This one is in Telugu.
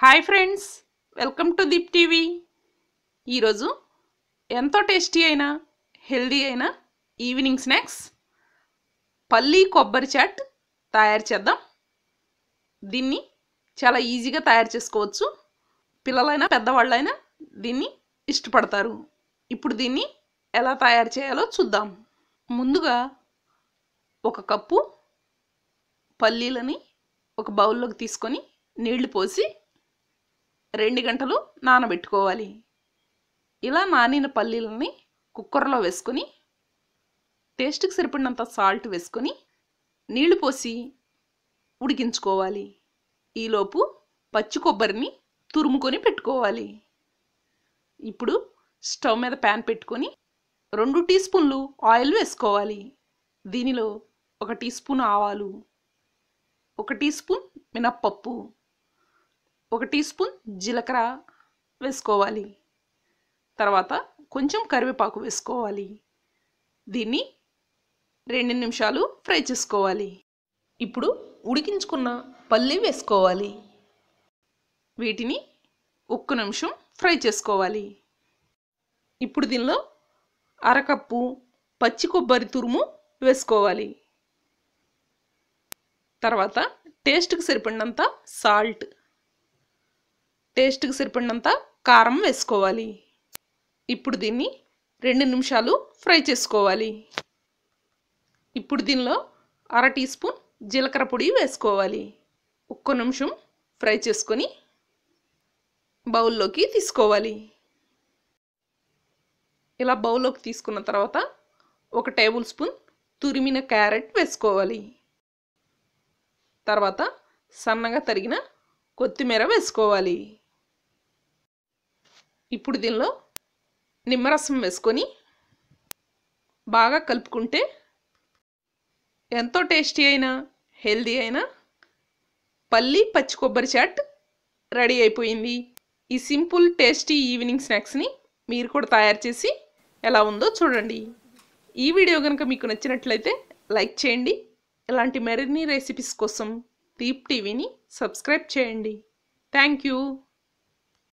hi friends welcome to Deep TV ఈరోజు ఎంతో టేస్టీ అయినా హెల్దీ అయినా ఈవినింగ్ స్నాక్స్ పల్లీ కొబ్బరి చాట్ తయారు చేద్దాం దీన్ని చాలా ఈజీగా తయారు చేసుకోవచ్చు పిల్లలైనా పెద్దవాళ్ళైనా దీన్ని ఇష్టపడతారు ఇప్పుడు దీన్ని ఎలా తయారు చేయాలో చూద్దాం ముందుగా ఒక కప్పు పల్లీలని ఒక బౌల్లోకి తీసుకొని నీళ్లు పోసి రెండు గంటలు నానబెట్టుకోవాలి ఇలా నానిన పల్లీలని కుక్కర్లో వేసుకొని టేస్ట్కి సరిపడినంత సాల్ట్ వేసుకొని నీళ్లు పోసి ఉడికించుకోవాలి ఈలోపు పచ్చి కొబ్బరిని తురుముకొని పెట్టుకోవాలి ఇప్పుడు స్టవ్ మీద ప్యాన్ పెట్టుకొని రెండు టీ స్పూన్లు ఆయిల్ వేసుకోవాలి దీనిలో ఒక టీ స్పూన్ ఆవాలు ఒక టీ స్పూన్ మినప్పప్పు ఒక టీ స్పూన్ జీలకర్ర వేసుకోవాలి తర్వాత కొంచెం కరివేపాకు వేసుకోవాలి దీన్ని రెండు నిమిషాలు ఫ్రై చేసుకోవాలి ఇప్పుడు ఉడికించుకున్న పల్లి వేసుకోవాలి వీటిని ఒక్క నిమిషం ఫ్రై చేసుకోవాలి ఇప్పుడు దీనిలో అరకప్పు పచ్చి కొబ్బరి తురుము వేసుకోవాలి తర్వాత టేస్ట్కి సరిపడినంత సాల్ట్ టేస్ట్కి సరిపడినంత కారం వేసుకోవాలి ఇప్పుడు దీన్ని రెండు నిమిషాలు ఫ్రై చేసుకోవాలి ఇప్పుడు దీనిలో అర టీ స్పూన్ జీలకర్ర పొడి వేసుకోవాలి ఒక్క నిమిషం ఫ్రై చేసుకొని బౌల్లోకి తీసుకోవాలి ఇలా బౌల్లోకి తీసుకున్న తర్వాత ఒక టేబుల్ స్పూన్ తురిమిన క్యారెట్ వేసుకోవాలి తర్వాత సన్నగా తరిగిన కొత్తిమీర వేసుకోవాలి ఇప్పుడు దీనిలో నిమ్మరసం వేసుకొని బాగా కలుపుకుంటే ఎంతో టేస్టీ అయినా హెల్దీ అయినా పల్లి పచ్చి కొబ్బరి చాట్ రెడీ అయిపోయింది ఈ సింపుల్ టేస్టీ ఈవినింగ్ స్నాక్స్ని మీరు కూడా తయారు చేసి ఎలా ఉందో చూడండి ఈ వీడియో కనుక మీకు నచ్చినట్లయితే లైక్ చేయండి ఇలాంటి మరిన్ని రెసిపీస్ కోసం దీప్ టీవీని సబ్స్క్రైబ్ చేయండి థ్యాంక్ యూ